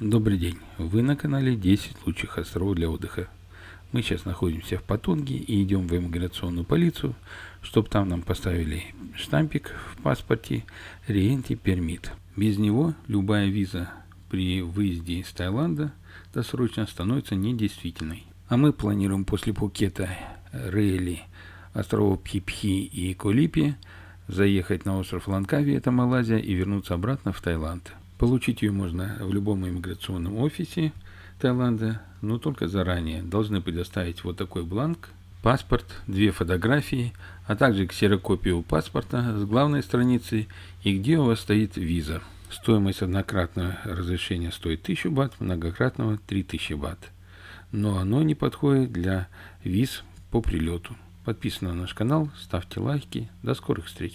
Добрый день! Вы на канале 10 лучших островов для отдыха. Мы сейчас находимся в Патонге и идем в иммиграционную полицию, чтобы там нам поставили штампик в паспорте «Реенти пермит». Без него любая виза при выезде из Таиланда досрочно становится недействительной. А мы планируем после Пукета, Рейли, островов Пхипхи и Колипи заехать на остров Ланкави, это Малайзия, и вернуться обратно в Таиланд. Получить ее можно в любом иммиграционном офисе Таиланда, но только заранее должны предоставить вот такой бланк, паспорт, две фотографии, а также ксерокопию паспорта с главной страницы и где у вас стоит виза. Стоимость однократного разрешения стоит 1000 бат, многократного 3000 бат. Но оно не подходит для виз по прилету. Подписывайтесь на наш канал, ставьте лайки. До скорых встреч!